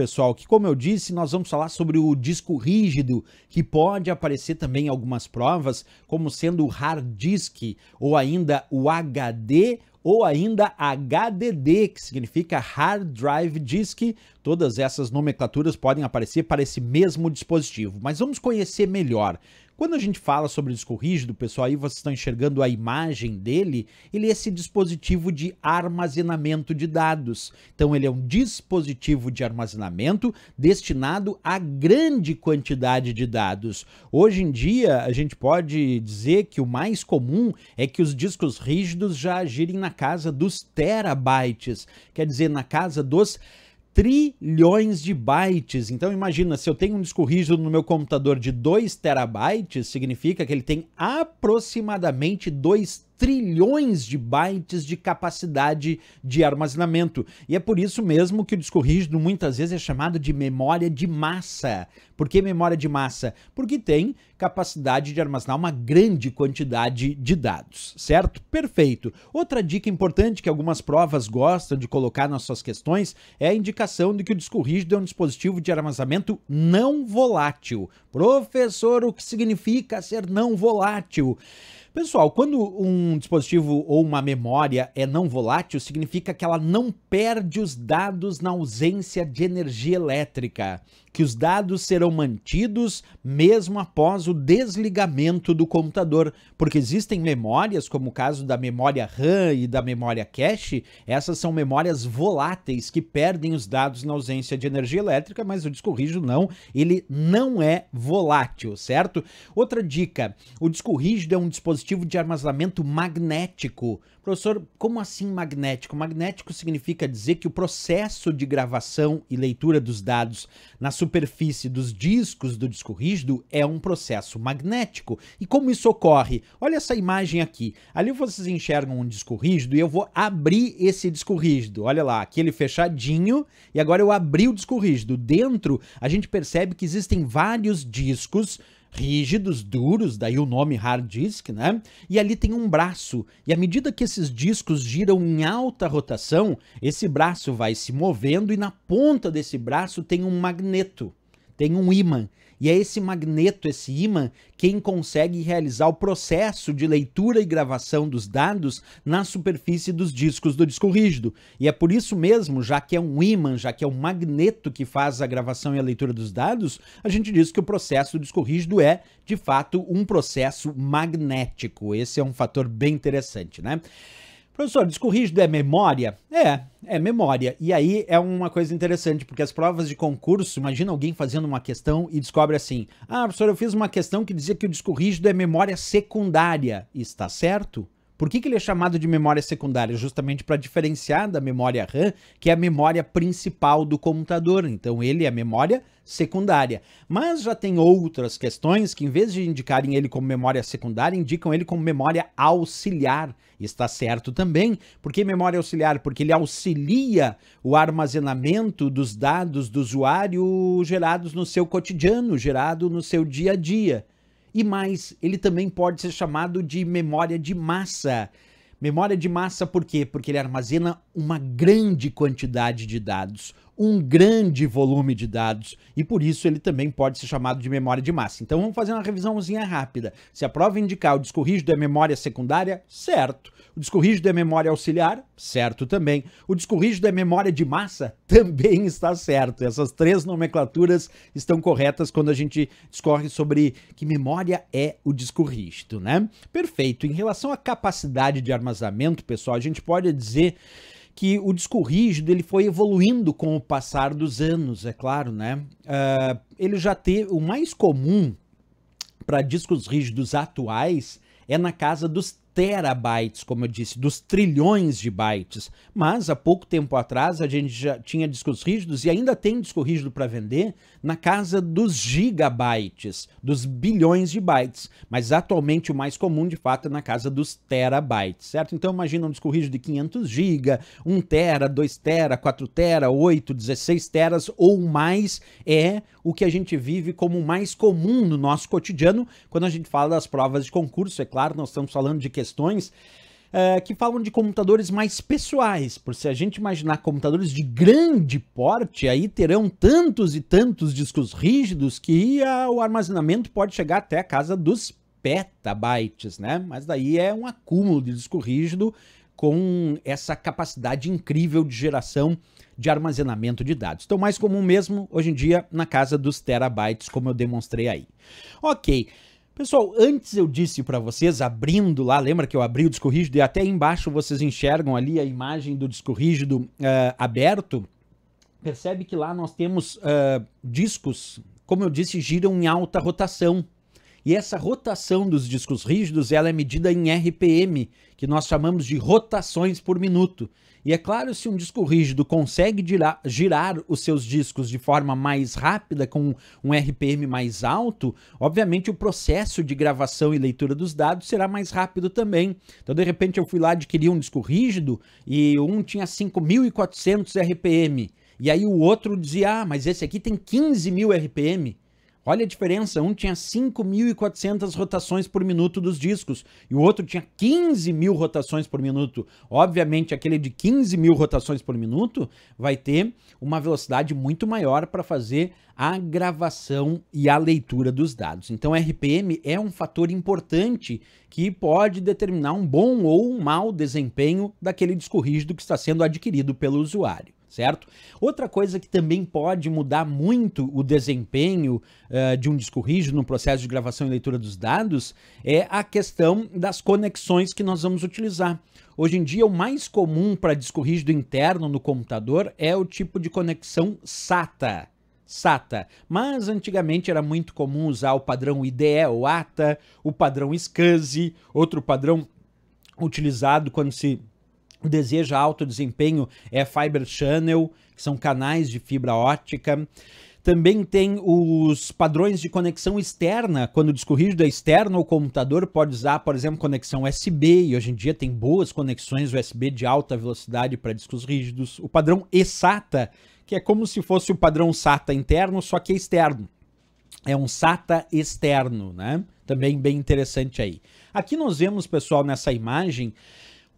pessoal, que como eu disse, nós vamos falar sobre o disco rígido, que pode aparecer também em algumas provas, como sendo o hard disk ou ainda o HD ou ainda HDD, que significa Hard Drive Disk. Todas essas nomenclaturas podem aparecer para esse mesmo dispositivo, mas vamos conhecer melhor quando a gente fala sobre o disco rígido, pessoal, aí vocês estão enxergando a imagem dele, ele é esse dispositivo de armazenamento de dados. Então, ele é um dispositivo de armazenamento destinado a grande quantidade de dados. Hoje em dia, a gente pode dizer que o mais comum é que os discos rígidos já agirem na casa dos terabytes, quer dizer, na casa dos trilhões de bytes. Então imagina, se eu tenho um disco rígido no meu computador de 2 terabytes, significa que ele tem aproximadamente 2 trilhões de bytes de capacidade de armazenamento. E é por isso mesmo que o disco rígido muitas vezes é chamado de memória de massa. Por que memória de massa? Porque tem capacidade de armazenar uma grande quantidade de dados, certo? Perfeito. Outra dica importante que algumas provas gostam de colocar nas suas questões é a indicação de que o disco rígido é um dispositivo de armazenamento não volátil. Professor, o que significa ser não volátil? Pessoal, quando um dispositivo ou uma memória é não volátil, significa que ela não perde os dados na ausência de energia elétrica que os dados serão mantidos mesmo após o desligamento do computador, porque existem memórias, como o caso da memória RAM e da memória cache, essas são memórias voláteis que perdem os dados na ausência de energia elétrica, mas o disco rígido não, ele não é volátil, certo? Outra dica, o disco rígido é um dispositivo de armazenamento magnético. Professor, como assim magnético? Magnético significa dizer que o processo de gravação e leitura dos dados nas superfície dos discos do disco rígido é um processo magnético. E como isso ocorre? Olha essa imagem aqui. Ali vocês enxergam um disco rígido e eu vou abrir esse disco rígido. Olha lá, aquele fechadinho. E agora eu abri o disco rígido. Dentro, a gente percebe que existem vários discos rígidos, duros, daí o nome hard disk, né? E ali tem um braço, e à medida que esses discos giram em alta rotação, esse braço vai se movendo e na ponta desse braço tem um magneto, tem um ímã e é esse magneto, esse imã, quem consegue realizar o processo de leitura e gravação dos dados na superfície dos discos do disco rígido. E é por isso mesmo, já que é um imã, já que é um magneto que faz a gravação e a leitura dos dados, a gente diz que o processo do disco rígido é, de fato, um processo magnético. Esse é um fator bem interessante, né? Professor, disco rígido é memória? É, é memória. E aí é uma coisa interessante, porque as provas de concurso, imagina alguém fazendo uma questão e descobre assim: ah, professor, eu fiz uma questão que dizia que o disco rígido é memória secundária. Está certo? Por que, que ele é chamado de memória secundária? Justamente para diferenciar da memória RAM, que é a memória principal do computador. Então, ele é a memória secundária. Mas já tem outras questões que, em vez de indicarem ele como memória secundária, indicam ele como memória auxiliar. Está certo também. Por que memória auxiliar? Porque ele auxilia o armazenamento dos dados do usuário gerados no seu cotidiano, gerado no seu dia a dia. E mais, ele também pode ser chamado de memória de massa. Memória de massa por quê? Porque ele armazena uma grande quantidade de dados, um grande volume de dados e por isso ele também pode ser chamado de memória de massa. Então vamos fazer uma revisãozinha rápida. Se a prova indicar o disco rígido é memória secundária, certo. O disco rígido é memória auxiliar, certo também. O disco rígido é memória de massa, também está certo. Essas três nomenclaturas estão corretas quando a gente discorre sobre que memória é o disco rígido, né? Perfeito. Em relação à capacidade de armazenamento, pessoal, a gente pode dizer que o disco rígido ele foi evoluindo com o passar dos anos, é claro, né? Uh, ele já teve o mais comum para discos rígidos atuais é na casa dos terabytes, como eu disse, dos trilhões de bytes. Mas há pouco tempo atrás a gente já tinha discos rígidos e ainda tem disco rígido para vender na casa dos gigabytes, dos bilhões de bytes. Mas atualmente o mais comum de fato é na casa dos terabytes, certo? Então imagina um disco rígido de 500 giga, 1 tera, 2 tera, 4 tera, 8, 16 teras ou mais é o que a gente vive como mais comum no nosso cotidiano quando a gente fala das provas de concurso. É claro, nós estamos falando de questões questões uh, que falam de computadores mais pessoais, por se a gente imaginar computadores de grande porte, aí terão tantos e tantos discos rígidos que uh, o armazenamento pode chegar até a casa dos petabytes, né? Mas daí é um acúmulo de disco rígido com essa capacidade incrível de geração de armazenamento de dados. Então, mais comum mesmo, hoje em dia, na casa dos terabytes, como eu demonstrei aí. Ok. Pessoal, antes eu disse para vocês, abrindo lá, lembra que eu abri o disco rígido e até embaixo vocês enxergam ali a imagem do disco rígido uh, eh, aberto. Percebe que lá nós temos uh, discos, como eu disse, giram em alta rotação. E essa rotação dos discos rígidos ela é medida em RPM, que nós chamamos de rotações por minuto. E é claro, se um disco rígido consegue girar, girar, os seus discos de forma mais rápida, com um RPM mais alto, obviamente o processo de gravação e leitura dos dados será mais rápido também. Então, de repente, eu fui lá adquirir um disco rígido e um tinha 5.400 RPM. E aí o outro dizia, ah, mas esse aqui tem 15 mil RPM. Olha a diferença, um tinha 5.400 rotações por minuto dos discos e o outro tinha 15.000 rotações por minuto. Obviamente, aquele de 15.000 rotações por minuto vai ter uma velocidade muito maior para fazer a gravação e a leitura dos dados. Então, RPM é um fator importante que pode determinar um bom ou um mau desempenho daquele disco rígido que está sendo adquirido pelo usuário certo? Outra coisa que também pode mudar muito o desempenho uh, de um disco rígido no processo de gravação e leitura dos dados é a questão das conexões que nós vamos utilizar. Hoje em dia, o mais comum para disco rígido interno no computador é o tipo de conexão SATA. SATA, mas antigamente era muito comum usar o padrão IDE ou ATA, o padrão SCSI, outro padrão utilizado quando se deseja alto desempenho é Fiber Channel, que são canais de fibra ótica. Também tem os padrões de conexão externa, quando o disco rígido é externo o computador, pode usar, por exemplo, conexão USB, e hoje em dia tem boas conexões USB de alta velocidade para discos rígidos. O padrão eSATA, que é como se fosse o padrão SATA interno, só que é externo. É um SATA externo, né? Também bem interessante aí. Aqui nós vemos, pessoal, nessa imagem,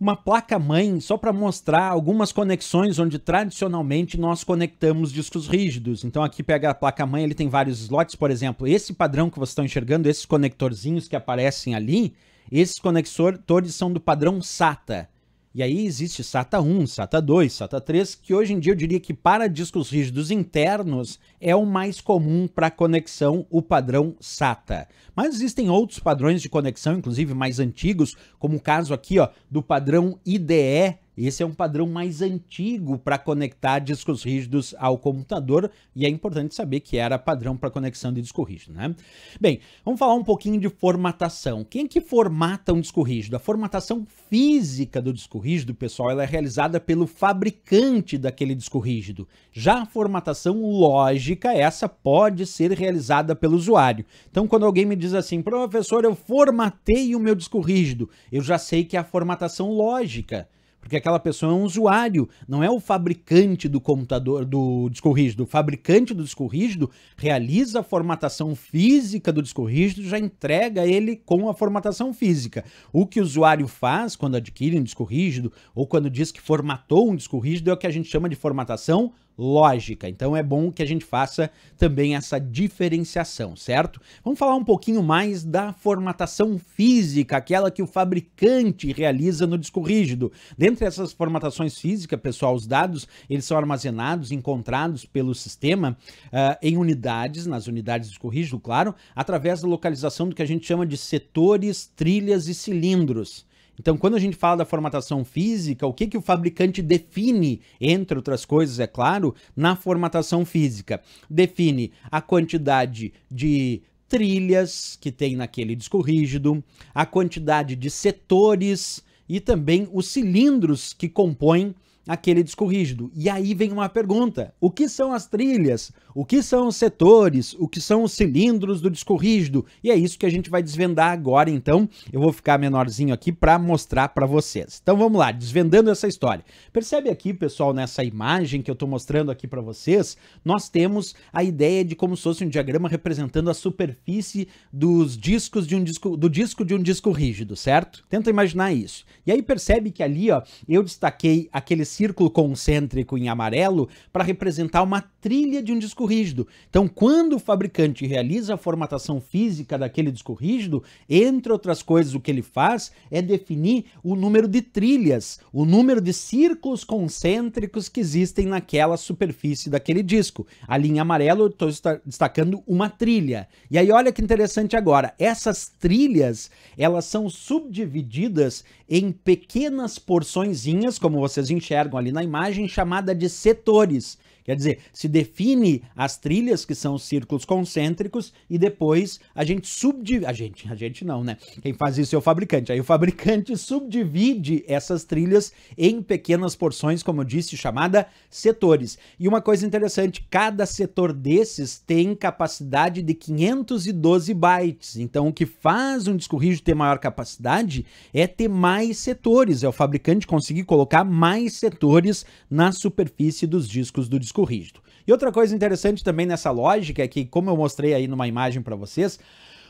uma placa-mãe só para mostrar algumas conexões onde tradicionalmente nós conectamos discos rígidos. Então aqui pega a placa-mãe, ele tem vários slots, por exemplo, esse padrão que vocês estão enxergando, esses conectorzinhos que aparecem ali, esses conectores são do padrão SATA. E aí existe SATA 1, SATA 2, SATA 3, que hoje em dia eu diria que para discos rígidos internos é o mais comum para conexão, o padrão SATA. Mas existem outros padrões de conexão, inclusive mais antigos, como o caso aqui ó, do padrão IDE esse é um padrão mais antigo para conectar discos rígidos ao computador e é importante saber que era padrão para conexão de disco rígido, né? Bem, vamos falar um pouquinho de formatação. Quem que formata um disco rígido? A formatação física do disco rígido, pessoal, ela é realizada pelo fabricante daquele disco rígido. Já a formatação lógica, essa pode ser realizada pelo usuário. Então, quando alguém me diz assim, professor, eu formatei o meu disco rígido, eu já sei que é a formatação lógica. Porque aquela pessoa é um usuário, não é o fabricante do computador, do disco rígido. O fabricante do disco rígido realiza a formatação física do disco rígido, já entrega ele com a formatação física. O que o usuário faz quando adquire um disco rígido ou quando diz que formatou um disco rígido é o que a gente chama de formatação lógica. Então é bom que a gente faça também essa diferenciação, certo? Vamos falar um pouquinho mais da formatação física, aquela que o fabricante realiza no disco rígido. Dentre essas formatações físicas, pessoal, os dados eles são armazenados, encontrados pelo sistema uh, em unidades, nas unidades de disco rígido, claro, através da localização do que a gente chama de setores, trilhas e cilindros. Então, quando a gente fala da formatação física, o que, que o fabricante define, entre outras coisas, é claro, na formatação física? Define a quantidade de trilhas que tem naquele disco rígido, a quantidade de setores e também os cilindros que compõem aquele disco rígido. E aí vem uma pergunta: o que são as trilhas? O que são os setores? O que são os cilindros do disco rígido? E é isso que a gente vai desvendar agora, então. Eu vou ficar menorzinho aqui para mostrar para vocês. Então vamos lá, desvendando essa história. Percebe aqui, pessoal, nessa imagem que eu estou mostrando aqui para vocês, nós temos a ideia de como se fosse um diagrama representando a superfície dos discos de um disco do disco de um disco rígido, certo? Tenta imaginar isso. E aí percebe que ali, ó, eu destaquei aqueles círculo concêntrico em amarelo para representar uma trilha de um disco rígido. Então, quando o fabricante realiza a formatação física daquele disco rígido, entre outras coisas, o que ele faz é definir o número de trilhas, o número de círculos concêntricos que existem naquela superfície daquele disco. Ali em amarelo, eu estou destacando uma trilha. E aí, olha que interessante agora, essas trilhas, elas são subdivididas em pequenas porçõezinhas, como vocês enxergam enxergam ali na imagem, chamada de setores Quer dizer, se define as trilhas que são círculos concêntricos e depois a gente subdivide. A gente, a gente não, né? Quem faz isso é o fabricante. Aí o fabricante subdivide essas trilhas em pequenas porções, como eu disse, chamada setores. E uma coisa interessante, cada setor desses tem capacidade de 512 bytes. Então, o que faz um disco rígido ter maior capacidade é ter mais setores. É o fabricante conseguir colocar mais setores na superfície dos discos do disco disco rígido. E outra coisa interessante também nessa lógica é que, como eu mostrei aí numa imagem para vocês,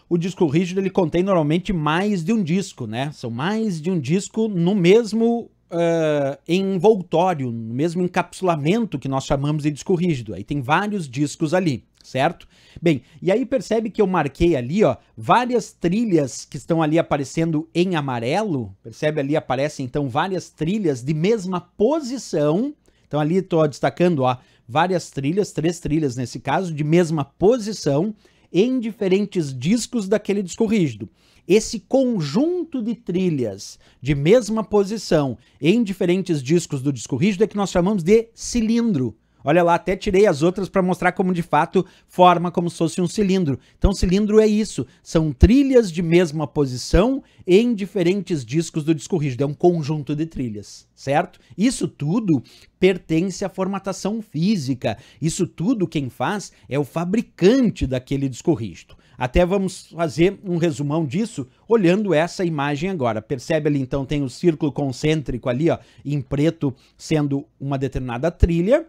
o disco rígido ele contém normalmente mais de um disco, né? São mais de um disco no mesmo uh, envoltório, no mesmo encapsulamento que nós chamamos de disco rígido. Aí tem vários discos ali, certo? Bem, e aí percebe que eu marquei ali, ó, várias trilhas que estão ali aparecendo em amarelo. Percebe ali aparecem então várias trilhas de mesma posição então ali estou destacando ó, várias trilhas, três trilhas nesse caso, de mesma posição, em diferentes discos daquele disco rígido. Esse conjunto de trilhas de mesma posição em diferentes discos do disco rígido é que nós chamamos de cilindro. Olha lá, até tirei as outras para mostrar como de fato forma como se fosse um cilindro. Então, cilindro é isso: são trilhas de mesma posição em diferentes discos do disco rígido. É um conjunto de trilhas, certo? Isso tudo pertence à formatação física. Isso tudo quem faz é o fabricante daquele disco rígido. Até vamos fazer um resumão disso olhando essa imagem agora. Percebe ali então tem o um círculo concêntrico ali, ó, em preto sendo uma determinada trilha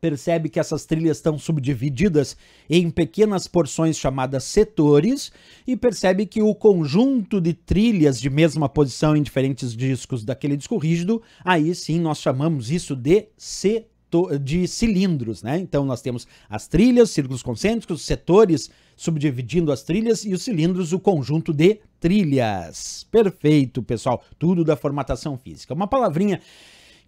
percebe que essas trilhas estão subdivididas em pequenas porções chamadas setores e percebe que o conjunto de trilhas de mesma posição em diferentes discos daquele disco rígido, aí sim nós chamamos isso de setor, de cilindros, né? Então nós temos as trilhas, círculos concêntricos, setores subdividindo as trilhas e os cilindros, o conjunto de trilhas. Perfeito, pessoal. Tudo da formatação física. Uma palavrinha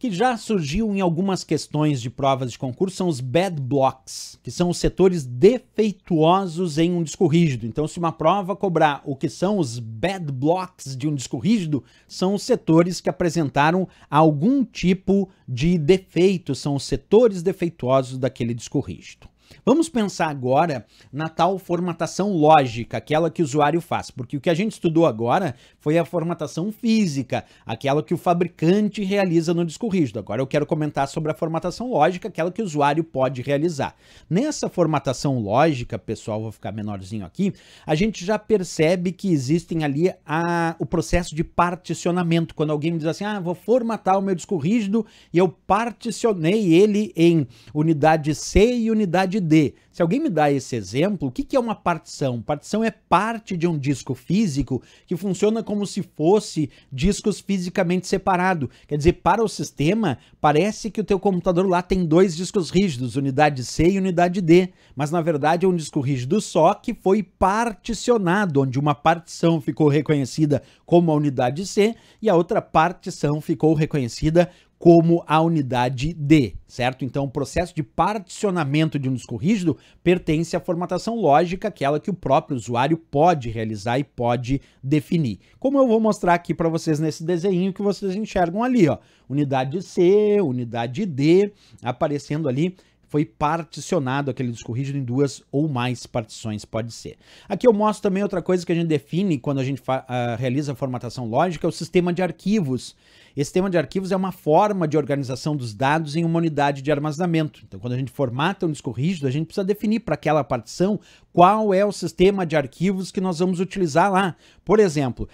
que já surgiu em algumas questões de provas de concurso são os bad blocks, que são os setores defeituosos em um disco rígido. Então, se uma prova cobrar o que são os bad blocks de um disco rígido, são os setores que apresentaram algum tipo de defeito, são os setores defeituosos daquele disco rígido. Vamos pensar agora na tal formatação lógica, aquela que o usuário faz, porque o que a gente estudou agora foi a formatação física, aquela que o fabricante realiza no disco rígido. Agora eu quero comentar sobre a formatação lógica, aquela que o usuário pode realizar. Nessa formatação lógica, pessoal, vou ficar menorzinho aqui, a gente já percebe que existem ali a, o processo de particionamento. Quando alguém diz assim, ah, vou formatar o meu disco rígido e eu particionei ele em unidade C e unidade de. Se alguém me dá esse exemplo, o que, que é uma partição? Partição é parte de um disco físico que funciona como se fosse discos fisicamente separados. Quer dizer, para o sistema, parece que o teu computador lá tem dois discos rígidos, unidade C e unidade D, mas na verdade é um disco rígido só que foi particionado, onde uma partição ficou reconhecida como a unidade C e a outra partição ficou reconhecida como a unidade D, certo? Então, o processo de particionamento de um disco rígido pertence à formatação lógica, aquela que o próprio usuário pode realizar e pode definir. Como eu vou mostrar aqui para vocês nesse desenho que vocês enxergam ali, ó, unidade C, unidade D, aparecendo ali foi particionado aquele disco rígido em duas ou mais partições, pode ser. Aqui eu mostro também outra coisa que a gente define quando a gente uh, realiza a formatação lógica, é o sistema de arquivos. Esse sistema de arquivos é uma forma de organização dos dados em uma unidade de armazenamento. Então, quando a gente formata um disco rígido, a gente precisa definir para aquela partição qual é o sistema de arquivos que nós vamos utilizar lá. Por exemplo,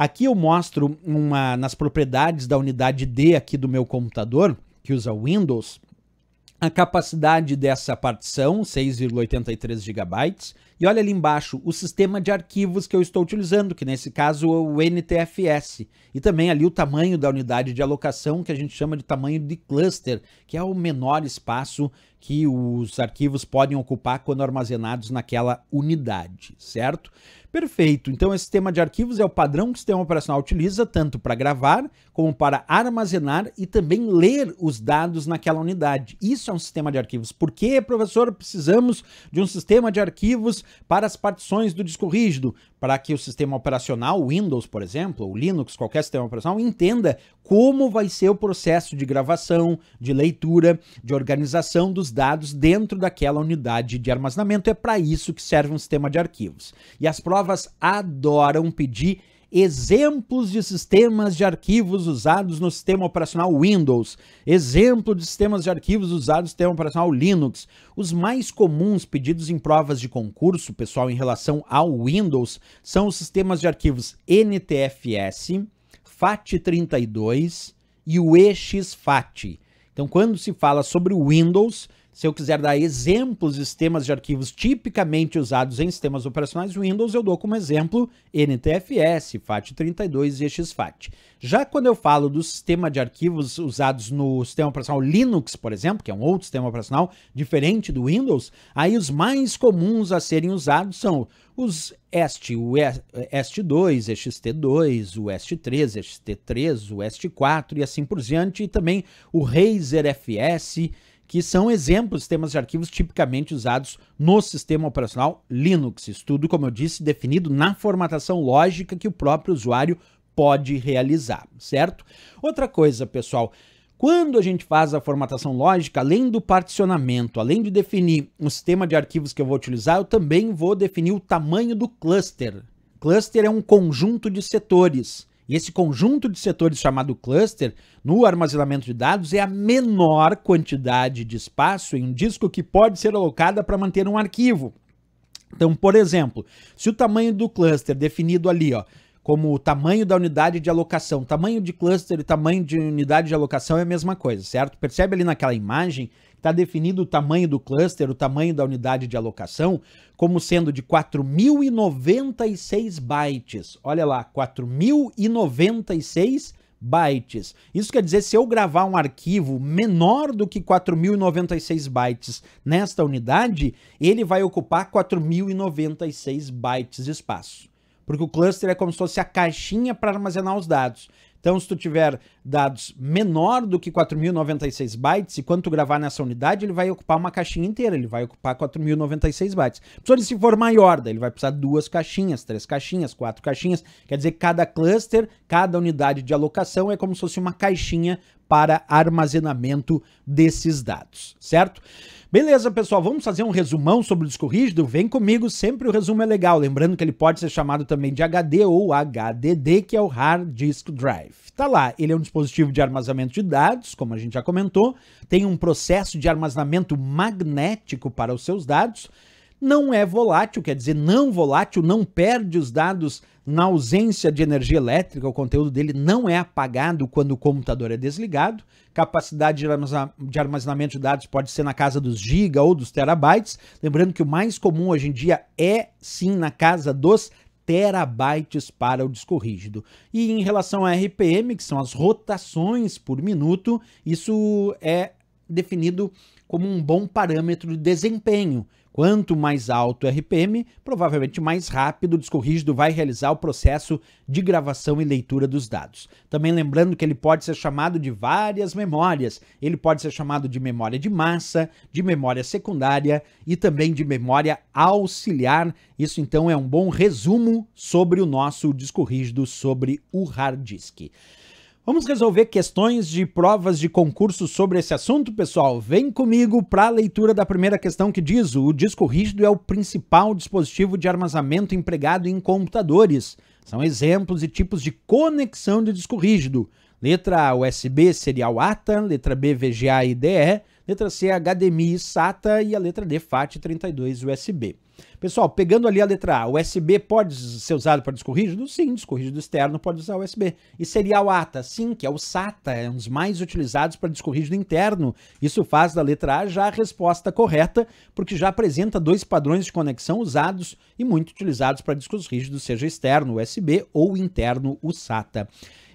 Aqui eu mostro uma nas propriedades da unidade D aqui do meu computador, que usa Windows, a capacidade dessa partição, 6,83 GB. E olha ali embaixo o sistema de arquivos que eu estou utilizando, que nesse caso é o NTFS. E também ali o tamanho da unidade de alocação, que a gente chama de tamanho de cluster, que é o menor espaço que os arquivos podem ocupar quando armazenados naquela unidade, certo? Perfeito. Então, esse sistema de arquivos é o padrão que o sistema operacional utiliza tanto para gravar como para armazenar e também ler os dados naquela unidade. Isso é um sistema de arquivos. Por que, professor, precisamos de um sistema de arquivos para as partições do disco rígido? Para que o sistema operacional, Windows, por exemplo, ou Linux, qualquer sistema operacional, entenda como vai ser o processo de gravação, de leitura, de organização dos dados dentro daquela unidade de armazenamento. É para isso que serve um sistema de arquivos. E as próximas provas adoram pedir exemplos de sistemas de arquivos usados no sistema operacional Windows, exemplo de sistemas de arquivos usados no sistema operacional Linux. Os mais comuns pedidos em provas de concurso, pessoal, em relação ao Windows, são os sistemas de arquivos NTFS, FAT32 e o EXFAT. Então, quando se fala sobre o Windows, se eu quiser dar exemplos de sistemas de arquivos tipicamente usados em sistemas operacionais Windows, eu dou como exemplo NTFS, FAT32 e XFAT. Já quando eu falo do sistema de arquivos usados no sistema operacional Linux, por exemplo, que é um outro sistema operacional diferente do Windows, aí os mais comuns a serem usados são os EST, o EST2, EXT2, o EST3, EXT3, o EST4 e assim por diante, e também o Razer FS, que são exemplos de sistemas de arquivos tipicamente usados no sistema operacional Linux. Tudo, como eu disse, definido na formatação lógica que o próprio usuário pode realizar, certo? Outra coisa, pessoal, quando a gente faz a formatação lógica, além do particionamento, além de definir o sistema de arquivos que eu vou utilizar, eu também vou definir o tamanho do cluster. Cluster é um conjunto de setores e esse conjunto de setores chamado cluster, no armazenamento de dados, é a menor quantidade de espaço em um disco que pode ser alocada para manter um arquivo. Então, por exemplo, se o tamanho do cluster definido ali, ó, como o tamanho da unidade de alocação. Tamanho de cluster e tamanho de unidade de alocação é a mesma coisa, certo? Percebe ali naquela imagem está definido o tamanho do cluster, o tamanho da unidade de alocação, como sendo de 4.096 bytes. Olha lá, 4.096 bytes. Isso quer dizer, se eu gravar um arquivo menor do que 4.096 bytes nesta unidade, ele vai ocupar 4.096 bytes de espaço porque o cluster é como se fosse a caixinha para armazenar os dados. Então, se tu tiver dados menor do que 4096 bytes, e quando tu gravar nessa unidade, ele vai ocupar uma caixinha inteira, ele vai ocupar 4096 bytes. se for maior, daí ele vai precisar duas caixinhas, três caixinhas, quatro caixinhas. Quer dizer, cada cluster, cada unidade de alocação é como se fosse uma caixinha para armazenamento desses dados, certo? Beleza, pessoal, vamos fazer um resumão sobre o disco rígido? Vem comigo, sempre o resumo é legal. Lembrando que ele pode ser chamado também de HD ou HDD, que é o Hard Disk Drive. Tá lá, ele é um dispositivo de armazenamento de dados, como a gente já comentou, tem um processo de armazenamento magnético para os seus dados, não é volátil, quer dizer, não volátil, não perde os dados na ausência de energia elétrica, o conteúdo dele não é apagado quando o computador é desligado. Capacidade de armazenamento de dados pode ser na casa dos giga ou dos terabytes. Lembrando que o mais comum hoje em dia é sim na casa dos terabytes para o disco rígido. E em relação a RPM, que são as rotações por minuto, isso é definido como um bom parâmetro de desempenho. Quanto mais alto o RPM, provavelmente mais rápido o disco rígido vai realizar o processo de gravação e leitura dos dados. Também lembrando que ele pode ser chamado de várias memórias. Ele pode ser chamado de memória de massa, de memória secundária e também de memória auxiliar. Isso então é um bom resumo sobre o nosso disco rígido, sobre o hard disk. Vamos resolver questões de provas de concurso sobre esse assunto, pessoal? Vem comigo para a leitura da primeira questão que diz: o disco rígido é o principal dispositivo de armazenamento empregado em computadores. São exemplos e tipos de conexão de disco rígido. Letra A, USB, serial ATA. Letra B, VGA e DE. Letra C, HDMI SATA. E a letra D, FAT32 USB. Pessoal, pegando ali a letra A, USB pode ser usado para disco rígido? Sim, disco rígido externo pode usar USB. E serial ATA? Sim, que é o SATA, é um dos mais utilizados para disco rígido interno. Isso faz da letra A já a resposta correta, porque já apresenta dois padrões de conexão usados e muito utilizados para discos rígidos, seja externo USB ou interno o SATA.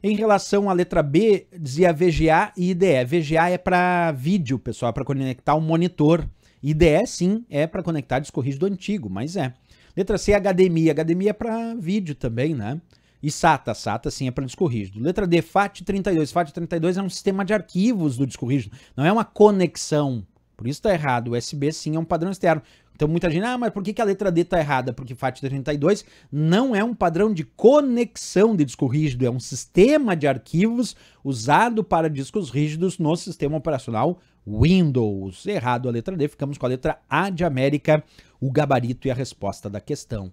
Em relação à letra B, dizia VGA e IDE. VGA é para vídeo, pessoal, é para conectar um monitor. IDE, sim, é para conectar disco rígido antigo, mas é. Letra C, HDMI. HDMI é para vídeo também, né? E SATA, SATA sim é para disco rígido. Letra D, FAT32. FAT32 é um sistema de arquivos do disco rígido, não é uma conexão. Por isso está errado. USB sim é um padrão externo. Então muita gente, ah, mas por que, que a letra D está errada? Porque FAT 32 não é um padrão de conexão de disco rígido, é um sistema de arquivos usado para discos rígidos no sistema operacional Windows. Errado a letra D, ficamos com a letra A de América, o gabarito e a resposta da questão.